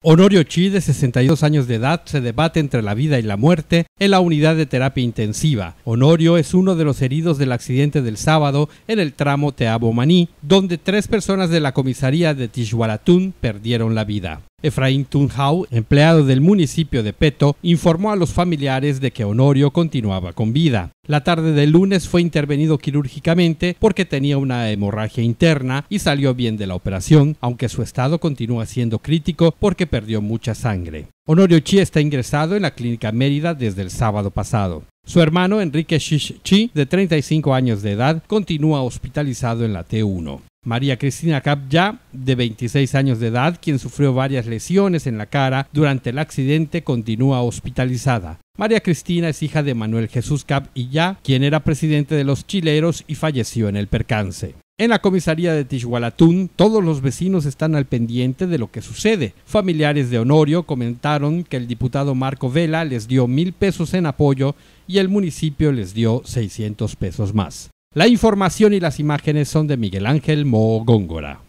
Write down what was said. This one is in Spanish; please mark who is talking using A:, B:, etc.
A: Honorio Chi, de 62 años de edad, se debate entre la vida y la muerte en la unidad de terapia intensiva. Honorio es uno de los heridos del accidente del sábado en el tramo Teabo-Maní, donde tres personas de la comisaría de Tijuaratún perdieron la vida. Efraín Tunhau, empleado del municipio de Peto, informó a los familiares de que Honorio continuaba con vida. La tarde del lunes fue intervenido quirúrgicamente porque tenía una hemorragia interna y salió bien de la operación, aunque su estado continúa siendo crítico porque perdió mucha sangre. Honorio Chi está ingresado en la clínica Mérida desde el sábado pasado. Su hermano Enrique Shish Chi, de 35 años de edad, continúa hospitalizado en la T1. María Cristina Capya, de 26 años de edad, quien sufrió varias lesiones en la cara durante el accidente, continúa hospitalizada. María Cristina es hija de Manuel Jesús Cap quien era presidente de los chileros y falleció en el percance. En la comisaría de Tishualatún, todos los vecinos están al pendiente de lo que sucede. Familiares de Honorio comentaron que el diputado Marco Vela les dio mil pesos en apoyo y el municipio les dio 600 pesos más. La información y las imágenes son de Miguel Ángel Mo Góngora.